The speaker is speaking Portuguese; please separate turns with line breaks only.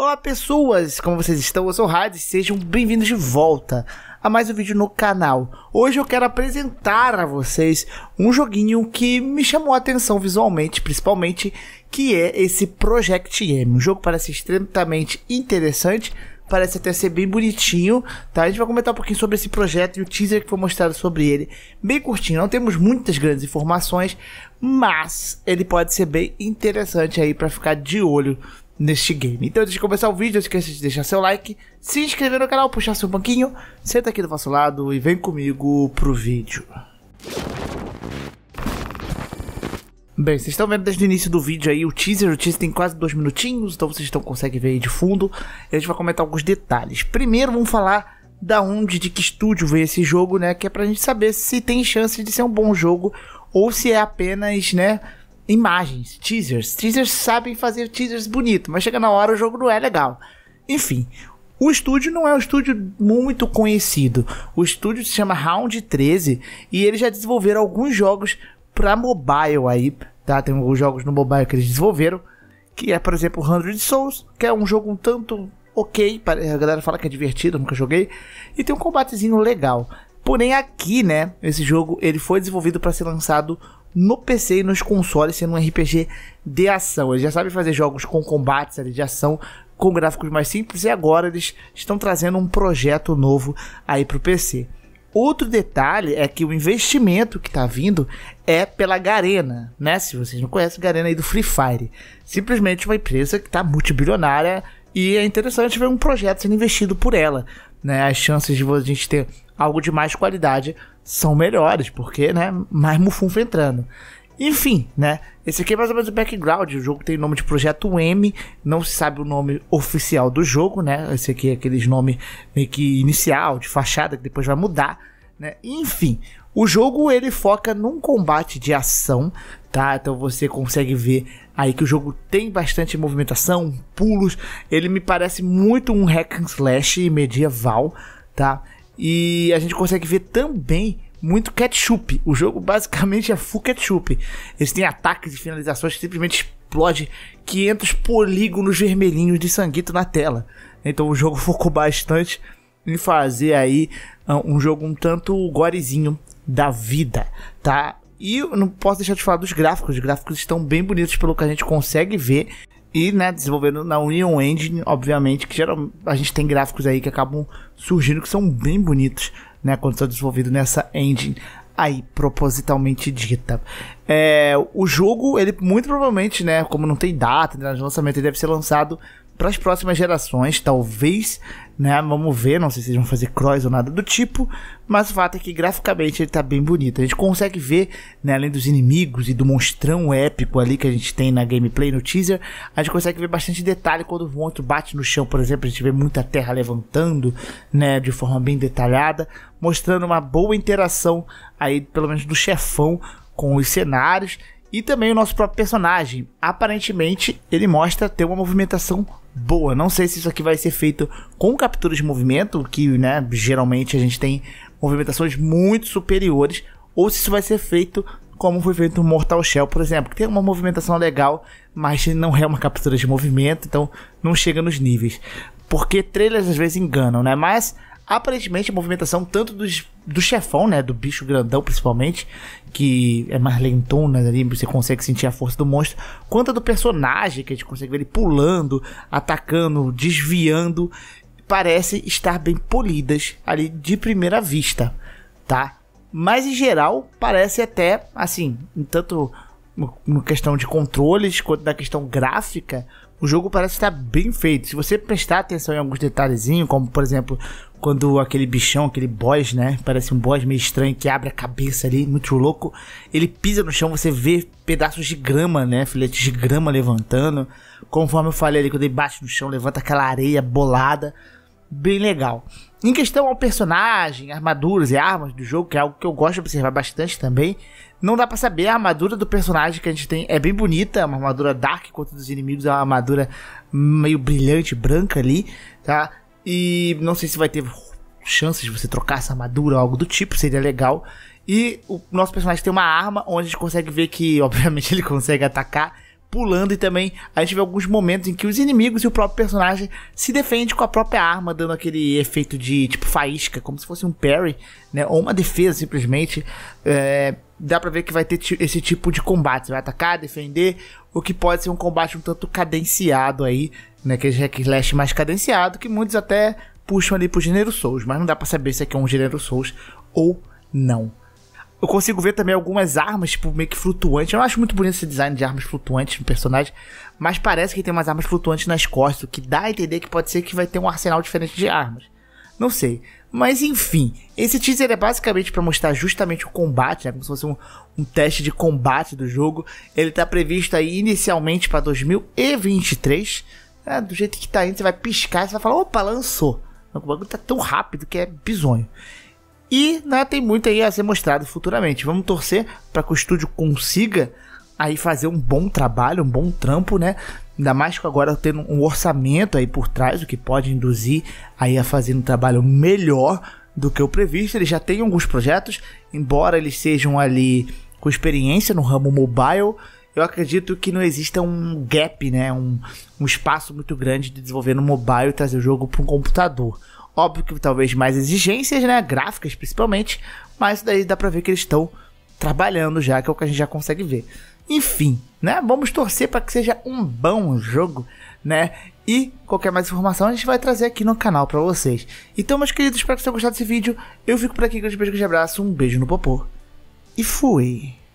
Olá pessoas, como vocês estão? Eu sou o Hades, sejam bem-vindos de volta a mais um vídeo no canal. Hoje eu quero apresentar a vocês um joguinho que me chamou a atenção visualmente, principalmente, que é esse Project M. Um jogo parece extremamente interessante, parece até ser bem bonitinho, tá? A gente vai comentar um pouquinho sobre esse projeto e o teaser que foi mostrado sobre ele, bem curtinho. Não temos muitas grandes informações, mas ele pode ser bem interessante aí para ficar de olho neste game. Então antes de começar o vídeo, não esqueça de deixar seu like, se inscrever no canal, puxar seu banquinho, senta aqui do nosso lado e vem comigo pro vídeo. Bem, vocês estão vendo desde o início do vídeo aí o teaser, o teaser tem quase dois minutinhos, então vocês estão, conseguem ver aí de fundo. A gente vai comentar alguns detalhes. Primeiro vamos falar da onde, de que estúdio veio esse jogo, né, que é pra gente saber se tem chance de ser um bom jogo ou se é apenas, né, imagens, teasers. Teasers sabem fazer teasers bonito, mas chega na hora o jogo não é legal. Enfim, o estúdio não é um estúdio muito conhecido. O estúdio se chama Round 13 e eles já desenvolveram alguns jogos para mobile aí, tá? Tem alguns jogos no mobile que eles desenvolveram, que é, por exemplo, 100 Souls, que é um jogo um tanto ok, a galera fala que é divertido, nunca joguei, e tem um combatezinho legal. Porém aqui, né, esse jogo ele foi desenvolvido para ser lançado no PC e nos consoles, sendo um RPG de ação. Ele já sabe fazer jogos com combates de ação, com gráficos mais simples, e agora eles estão trazendo um projeto novo aí para o PC. Outro detalhe é que o investimento que está vindo é pela Garena, né? Se vocês não conhecem, Garena aí do Free Fire. Simplesmente uma empresa que está multibilionária, e é interessante ver um projeto sendo investido por ela. Né? As chances de a gente ter algo de mais qualidade são melhores, porque né, mais mufunfa entrando. Enfim, né? Esse aqui é mais ou menos o background. O jogo tem nome de Projeto M, não se sabe o nome oficial do jogo, né? Esse aqui é aqueles nome meio que inicial, de fachada, que depois vai mudar, né? Enfim, o jogo ele foca num combate de ação tá? Então você consegue ver aí que o jogo tem bastante movimentação, pulos. Ele me parece muito um hack and slash medieval, tá? E a gente consegue ver também muito ketchup. O jogo basicamente é full ketchup. Eles têm ataques e finalizações que simplesmente explode 500 polígonos vermelhinhos de sanguito na tela. Então o jogo focou bastante em fazer aí ah, um jogo um tanto gorezinho da vida, tá? E eu não posso deixar de falar dos gráficos. Os gráficos estão bem bonitos pelo que a gente consegue ver. E, né, desenvolvendo na Union Engine, obviamente, que geral, a gente tem gráficos aí que acabam surgindo que são bem bonitos, né, quando são desenvolvidos nessa engine aí propositalmente dita. É, o jogo, ele muito provavelmente, né, como não tem data de lançamento, ele deve ser lançado para as próximas gerações, talvez, né? Vamos ver, não sei se eles vão fazer cross ou nada do tipo, mas o fato é que graficamente ele tá bem bonito. A gente consegue ver, né, além dos inimigos e do monstrão épico ali que a gente tem na gameplay, no teaser, a gente consegue ver bastante detalhe quando o monstro bate no chão, por exemplo, a gente vê muita terra levantando, né, de forma bem detalhada, mostrando uma boa interação aí, pelo menos do chefão com os cenários e também o nosso próprio personagem. Aparentemente, ele mostra ter uma movimentação boa. Não sei se isso aqui vai ser feito com captura de movimento, que né, geralmente a gente tem movimentações muito superiores, ou se isso vai ser feito como foi feito no Mortal Shell, por exemplo, que tem uma movimentação legal, mas não é uma captura de movimento, então não chega nos níveis. Porque trailers às vezes enganam, né? Mas Aparentemente, a movimentação tanto dos, do chefão, né? Do bicho grandão, principalmente, que é mais lentona ali, você consegue sentir a força do monstro, quanto a do personagem, que a gente consegue ver ele pulando, atacando, desviando, parece estar bem polidas ali de primeira vista, tá? Mas em geral, parece até, assim, um tanto no questão de controles, quanto na questão gráfica, o jogo parece estar bem feito. Se você prestar atenção em alguns detalhezinhos, como por exemplo, quando aquele bichão, aquele boss, né? Parece um boss meio estranho que abre a cabeça ali, muito louco. Ele pisa no chão, você vê pedaços de grama, né? Filetes de grama levantando. Conforme eu falei ali, quando ele bate no chão, levanta aquela areia bolada bem legal. Em questão ao personagem, armaduras e armas do jogo, que é algo que eu gosto de observar bastante também, não dá para saber a armadura do personagem que a gente tem. É bem bonita, é uma armadura dark contra os inimigos, é uma armadura meio brilhante, branca ali, tá? E não sei se vai ter chances de você trocar essa armadura ou algo do tipo, seria legal. E o nosso personagem tem uma arma onde a gente consegue ver que, obviamente, ele consegue atacar pulando e também a gente vê alguns momentos em que os inimigos e o próprio personagem se defende com a própria arma, dando aquele efeito de tipo faísca, como se fosse um parry, né? Ou uma defesa simplesmente. É, dá pra ver que vai ter esse tipo de combate. Você vai atacar, defender, o que pode ser um combate um tanto cadenciado aí, né? Aquele é hack slash mais cadenciado, que muitos até puxam ali pro gênero Souls, mas não dá para saber se aqui é, é um gênero Souls ou não. Eu consigo ver também algumas armas, tipo, meio que flutuantes. Eu não acho muito bonito esse design de armas flutuantes no personagem. Mas parece que tem umas armas flutuantes nas costas, o que dá a entender que pode ser que vai ter um arsenal diferente de armas. Não sei. Mas enfim, esse teaser é basicamente para mostrar justamente o combate, né? como se fosse um, um teste de combate do jogo. Ele está previsto aí inicialmente para 2023. É, do jeito que está indo, você vai piscar e vai falar: opa, lançou. O bagulho tá tão rápido que é bizonho. E né, tem muito aí a ser mostrado futuramente. Vamos torcer para que o estúdio consiga aí fazer um bom trabalho, um bom trampo, né? Ainda mais que agora tendo um orçamento aí por trás, o que pode induzir aí a fazer um trabalho melhor do que o previsto. Eles já têm alguns projetos, embora eles sejam ali com experiência no ramo mobile, eu acredito que não exista um gap, né? Um, um espaço muito grande de desenvolver no mobile e trazer o jogo para um computador. Óbvio que talvez mais exigências, né? Gráficas principalmente, mas daí dá para ver que eles estão trabalhando já, que é o que a gente já consegue ver. Enfim, né? Vamos torcer para que seja um bom jogo, né? E qualquer mais informação a gente vai trazer aqui no canal para vocês. Então, meus queridos, espero que vocês tenham gostado desse vídeo. Eu fico por aqui, um beijo, um abraço, um beijo no popô. E fui!